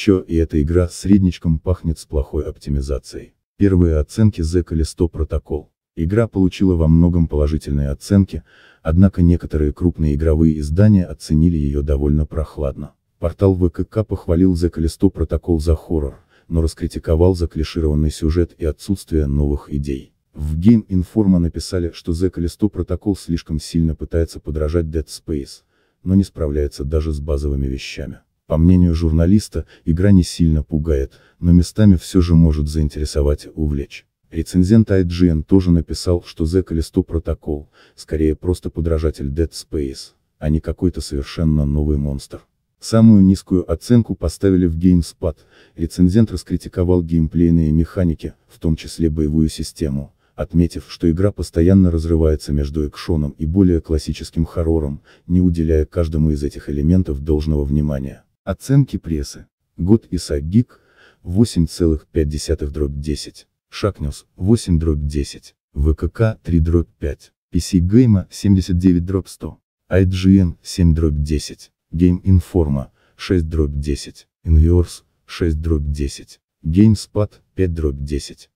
Чё и эта игра средничком пахнет с плохой оптимизацией. Первые оценки The Callisto Protocol. Игра получила во многом положительные оценки, однако некоторые крупные игровые издания оценили ее довольно прохладно. Портал ВКК похвалил The Callisto Protocol за хоррор, но раскритиковал за клишированный сюжет и отсутствие новых идей. В Game Informa написали, что The Callisto Protocol слишком сильно пытается подражать Dead Space, но не справляется даже с базовыми вещами. По мнению журналиста, игра не сильно пугает, но местами все же может заинтересовать и увлечь. Рецензент IGN тоже написал, что The Callisto Protocol, скорее просто подражатель Dead Space, а не какой-то совершенно новый монстр. Самую низкую оценку поставили в GameSpot, рецензент раскритиковал геймплейные механики, в том числе боевую систему, отметив, что игра постоянно разрывается между экшоном и более классическим хоррором, не уделяя каждому из этих элементов должного внимания. Оценки прессы. Год Исаак Гик, 8,5-10. Шакнюс, 8-10. ВКК, 3-5. PC Гейма, 79-100. IGN, 7-10. Game Informa, 6-10. Inviors, 6-10. GameSpot, 5-10.